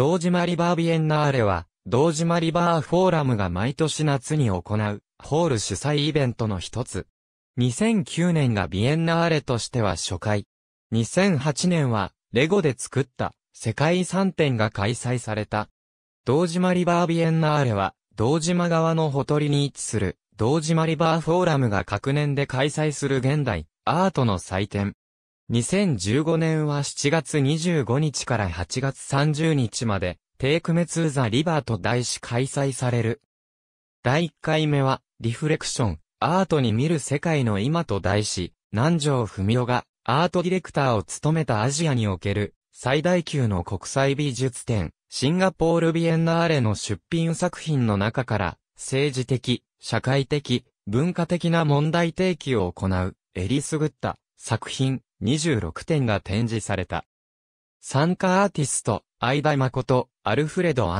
堂島リバービエンナーレは、堂島リバーフォーラムが毎年夏に行う、ホール主催イベントの一つ。2009年がビエンナーレとしては初回。2008年は、レゴで作った、世界遺産展が開催された。堂島リバービエンナーレは、堂島側のほとりに位置する、堂島リバーフォーラムが各年で開催する現代、アートの祭典。2015年は7月25日から8月30日まで、テイクメツーザリバーと題し開催される。第1回目は、リフレクション、アートに見る世界の今と題し、南條文夫がアートディレクターを務めたアジアにおける最大級の国際美術展、シンガポールビエンナーレの出品作品の中から政治的、社会的、文化的な問題提起を行う、エリスグッタ、作品、26点が展示された。参加アーティスト、相田誠、アルフレド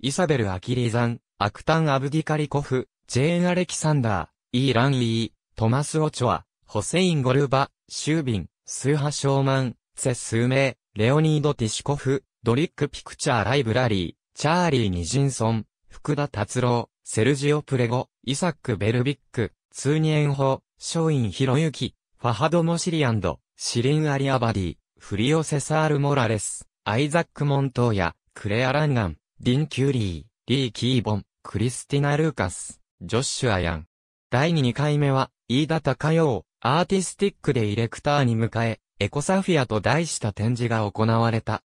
イサベル・アキリザン、アクタン・アブディカリコフ、ジェーン・アレキサンダー、イーラン・イー、トマス・オチョア、ホセイン・ゴルバ、シュービン、スーハ・ショーマン、セ・スーメイ、レオニード・ティシコフ、ドリック・ピクチャー・ライブラリー、チャーリー・ニジンソン、福田達郎、セルジオ・プレゴ、イサック・ベルビック、ツーニエンホ、ショイン・ヒロユキ、ファハド・モシリアンド、シリン・アリアバディ、フリオ・セサール・モラレス、アイザック・モントーヤ、クレア・ランガン、ディン・キューリー、リー・キーボン、クリスティナ・ルーカス、ジョッシュアヤン。第2回目は、飯田隆ヨをアーティスティックでイレクターに迎え、エコサフィアと題した展示が行われた。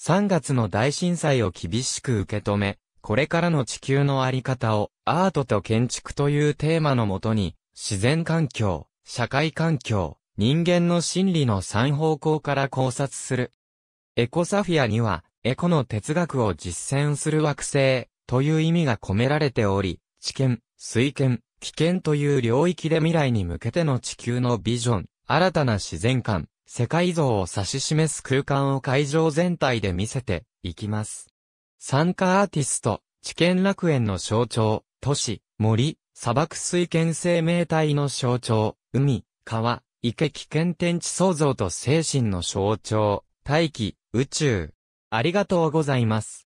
3月の大震災を厳しく受け止め、これからの地球のあり方をアートと建築というテーマのもとに、自然環境、社会環境、人間の心理の3方向から考察する。エコサフィアには、エコの哲学を実践する惑星という意味が込められており、知見、水見、危険という領域で未来に向けての地球のビジョン、新たな自然観、世界像を指し示す空間を会場全体で見せていきます。参加アーティスト、知見楽園の象徴、都市、森、砂漠水権生命体の象徴、海、川、池危険天地創造と精神の象徴、大気、宇宙。ありがとうございます。